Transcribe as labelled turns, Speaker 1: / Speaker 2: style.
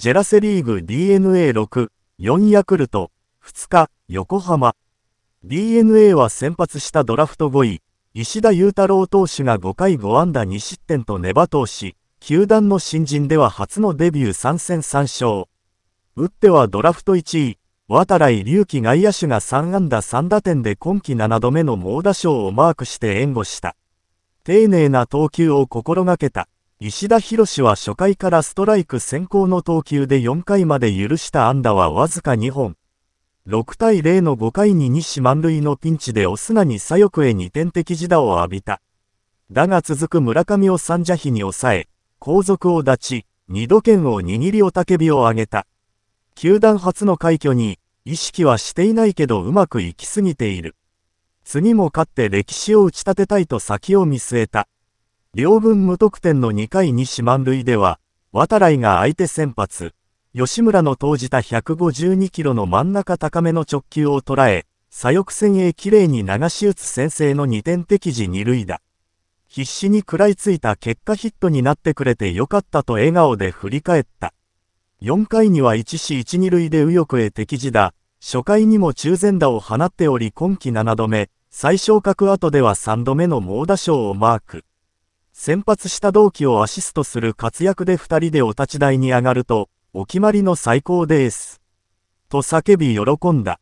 Speaker 1: ジェラセリーグ DNA6、4ヤクルト、2日、横浜。DNA は先発したドラフト5位、石田雄太郎投手が5回5安打2失点と粘投し、球団の新人では初のデビュー3戦3勝。打ってはドラフト1位、渡来隆起外野手が3安打3打点で今季7度目の猛打賞をマークして援護した。丁寧な投球を心がけた。石田博は初回からストライク先行の投球で4回まで許した安打はわずか2本。6対0の5回に西満塁のピンチでオスナに左翼へ2点的自打を浴びた。だが続く村上を三者比に抑え、後続を立ち、二度剣を握り雄たけびを上げた。球団初の快挙に、意識はしていないけどうまくいきすぎている。次も勝って歴史を打ち立てたいと先を見据えた。両軍無得点の2回に四万塁では、渡来が相手先発、吉村の投じた152キロの真ん中高めの直球を捉え、左翼線へきれいに流し打つ先制の2点適時2塁打。必死に食らいついた結果ヒットになってくれてよかったと笑顔で振り返った。4回には1死1、2塁で右翼へ敵時だ、初回にも中前打を放っており今季7度目、最小角後では3度目の猛打賞をマーク。先発した同期をアシストする活躍で2人でお立ち台に上がると、お決まりの最高です。と叫び喜んだ。